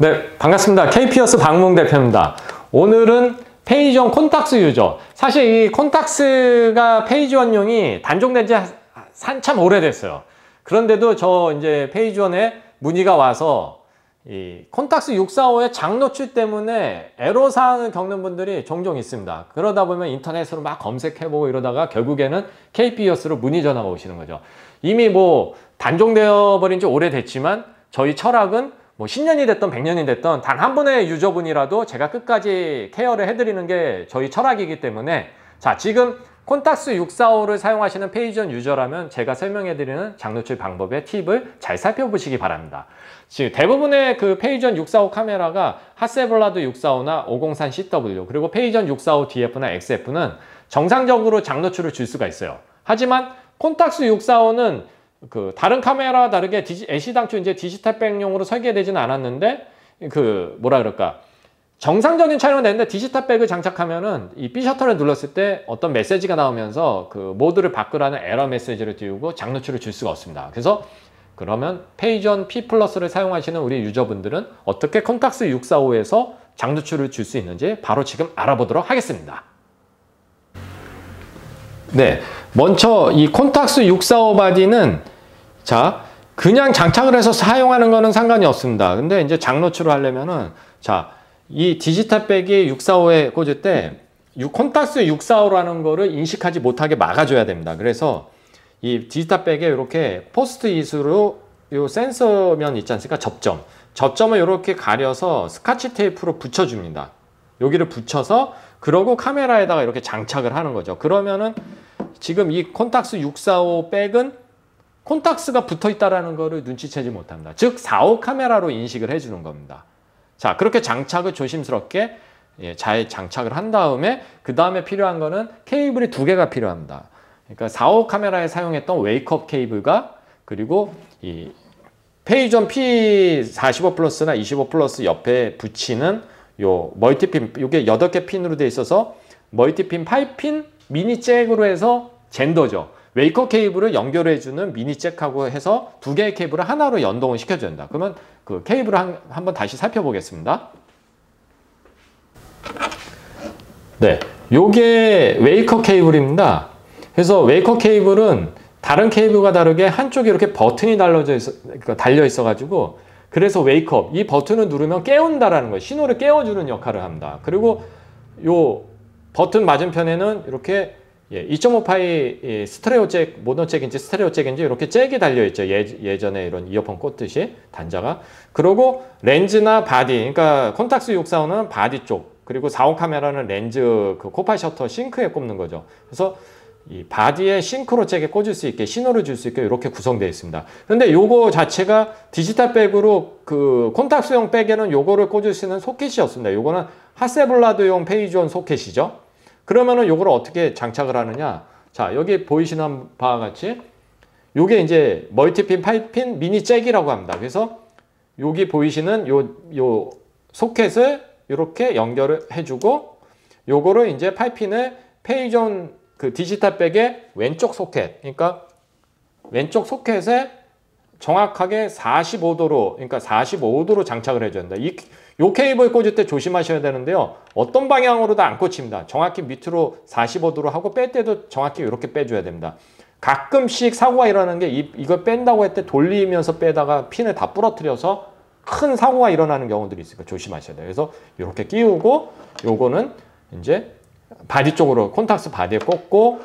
네, 반갑습니다. KP어스 박몽 대표입니다. 오늘은 페이지원 콘탁스 유저. 사실 이 콘탁스가 페이지원용이 단종된 지 한참 오래됐어요. 그런데도 저 이제 페이지원에 문의가 와서 이 콘탁스 645의 장노출 때문에 애로사항을 겪는 분들이 종종 있습니다. 그러다 보면 인터넷으로 막 검색해보고 이러다가 결국에는 KP어스로 문의 전화가 오시는 거죠. 이미 뭐 단종되어 버린 지 오래됐지만 저희 철학은 뭐 10년이 됐던 100년이 됐던 단 한 분의 유저분이라도 제가 끝까지 케어를 해드리는 게 저희 철학이기 때문에 자 지금 콘탁스 645를 사용하시는 페이전 유저라면 제가 설명해드리는 장노출 방법의 팁을 잘 살펴보시기 바랍니다. 지금 대부분의 그 페이전 645 카메라가 핫세블라드 645나 503 CW 그리고 페이전 645 DF나 XF는 정상적으로 장노출을 줄 수가 있어요. 하지만 콘탁스 645는 그 다른 카메라와 다르게 디지, 애시 당초 이제 디지털 백용으로 설계되지는 않았는데 그 뭐라 그럴까 정상적인 촬영은 되는데 디지털 백을 장착하면은 이 B 셔터를 눌렀을 때 어떤 메시지가 나오면서 그 모드를 바꾸라는 에러 메시지를 띄우고 장노출을줄 수가 없습니다. 그래서 그러면 페이전 P 플러스를 사용하시는 우리 유저분들은 어떻게 컴탁스 645에서 장르출을 줄 수 있는지 바로 지금 알아보도록 하겠습니다. 네. 먼저 이 콘탁스 645 바디는 자 그냥 장착을 해서 사용하는 거는 상관이 없습니다. 근데 이제 장노출을 하려면은 자 이 디지털 백이 645에 꽂을 때 콘탁스 645라는 거를 인식하지 못하게 막아줘야 됩니다. 그래서 이 디지털 백에 이렇게 포스트이으로요 센서면 있지 않습니까? 접점. 접점을 이렇게 가려서 스카치 테이프로 붙여줍니다. 여기를 붙여서 그러고 카메라에다가 이렇게 장착을 하는 거죠. 그러면은 지금 이 콘탁스 645 백은 콘탁스가 붙어 있다라는 것을 눈치채지 못합니다. 즉45 카메라로 인식을 해주는 겁니다. 자 그렇게 장착을 조심스럽게 예, 잘 장착을 한 다음에 그 다음에 필요한 거는 케이블이 두 개가 필요합니다. 그러니까 45 카메라에 사용했던 웨이크업 케이블과 그리고 이 페이전 P45 플러스나 25 플러스 옆에 붙이는 요 멀티핀 요게 8개 핀으로 되어 있어서 멀티핀 8핀 미니 잭으로 해서 젠더죠. 웨이커 케이블을 연결해주는 미니 잭하고 해서 두 개의 케이블을 하나로 연동을 시켜준다. 그러면 그 케이블을 한, 한번 다시 살펴보겠습니다. 네, 요게 웨이커 케이블입니다. 그래서 웨이커 케이블은 다른 케이블과 다르게 한쪽에 이렇게 버튼이 달려져 있어, 그러니까 달려 있어가지고 그래서 웨이크업 이 버튼을 누르면 깨운다라는 거예요. 신호를 깨워주는 역할을 합니다. 그리고 요 버튼 맞은편에는 이렇게 예, 2.5파이 예, 스트레오 잭, 모노 잭인지 스트레오 잭인지 이렇게 잭이 달려있죠. 예, 전에 이런 이어폰 꽂듯이 단자가. 그리고 렌즈나 바디, 그러니까 콘탁스 645는 바디 쪽, 그리고 4 5 카메라는 렌즈 그코파 셔터 싱크에 꽂는 거죠. 그래서 이 바디에 싱크로 잭에 꽂을 수 있게 신호를 줄 수 있게 이렇게 구성되어 있습니다. 그런데 요거 자체가 디지털 백으로 그 콘탁스용 백에는 요거를 꽂을 수 있는 소켓이 없습니다. 요거는 하세블라드용 페이지온 소켓이죠. 그러면은 요걸 어떻게 장착을 하느냐. 자, 여기 보이시는 바와 같이 요게 이제 멀티핀 8핀 미니 잭이라고 합니다. 그래서 여기 보이시는 요, 요 소켓을 이렇게 연결을 해주고 요거를 이제 8핀을 페이존그 디지털 백의 왼쪽 소켓 그러니까 왼쪽 소켓에 정확하게 45도로 그러니까 45도로 장착을 해줘야 된다. 이, 요 케이블 꽂을 때 조심하셔야 되는데요. 어떤 방향으로도 안 꽂힙니다. 정확히 밑으로 45도로 하고 뺄 때도 정확히 이렇게 빼줘야 됩니다. 가끔씩 사고가 일어나는 게 이, 이걸 뺀다고 할 때 돌리면서 빼다가 핀을 다 부러뜨려서 큰 사고가 일어나는 경우들이 있으니까 조심하셔야 돼요. 그래서 이렇게 끼우고 요거는 이제 바디 쪽으로 콘탁스 바디에 꽂고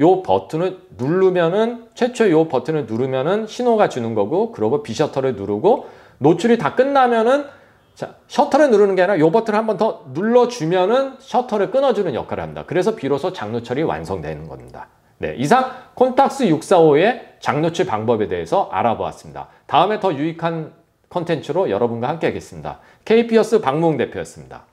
요 버튼을 누르면은 최초 요 버튼을 누르면은 신호가 주는 거고 그러고 비셔터를 누르고 노출이 다 끝나면은 자, 셔터를 누르는 게 아니라 요 버튼을 한 번 더 눌러주면은 셔터를 끊어주는 역할을 합니다. 그래서 비로소 장노철이 완성되는 겁니다. 네, 이상 콘탁스 645의 장노출 방법에 대해서 알아보았습니다. 다음에 더 유익한 컨텐츠로 여러분과 함께 하겠습니다. k p s 스 박무웅 대표였습니다.